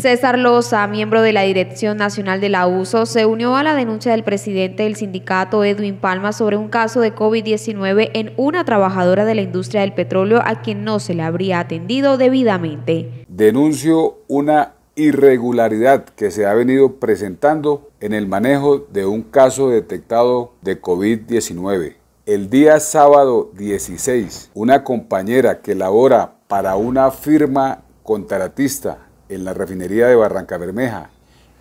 César Loza, miembro de la Dirección Nacional del Abuso, se unió a la denuncia del presidente del sindicato Edwin Palma sobre un caso de COVID-19 en una trabajadora de la industria del petróleo a quien no se le habría atendido debidamente. Denuncio una irregularidad que se ha venido presentando en el manejo de un caso detectado de COVID-19. El día sábado 16, una compañera que labora para una firma contratista en la refinería de Barranca Bermeja,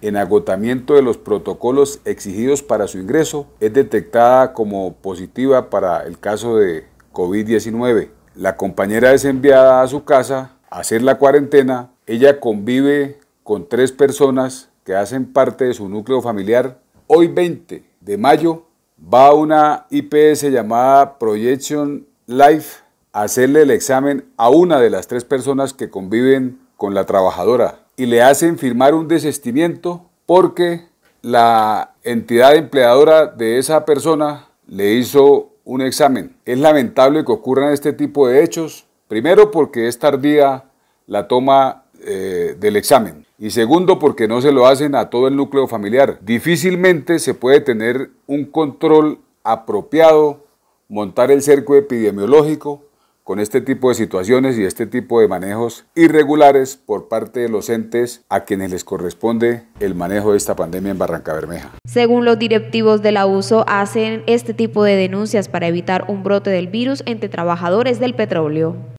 en agotamiento de los protocolos exigidos para su ingreso, es detectada como positiva para el caso de COVID-19. La compañera es enviada a su casa a hacer la cuarentena. Ella convive con tres personas que hacen parte de su núcleo familiar. Hoy 20 de mayo va a una IPS llamada Projection Life a hacerle el examen a una de las tres personas que conviven con la trabajadora y le hacen firmar un desistimiento porque la entidad empleadora de esa persona le hizo un examen. Es lamentable que ocurran este tipo de hechos, primero porque es tardía la toma eh, del examen y segundo porque no se lo hacen a todo el núcleo familiar. Difícilmente se puede tener un control apropiado, montar el cerco epidemiológico con este tipo de situaciones y este tipo de manejos irregulares por parte de los entes a quienes les corresponde el manejo de esta pandemia en Barranca Bermeja. Según los directivos del abuso, hacen este tipo de denuncias para evitar un brote del virus entre trabajadores del petróleo.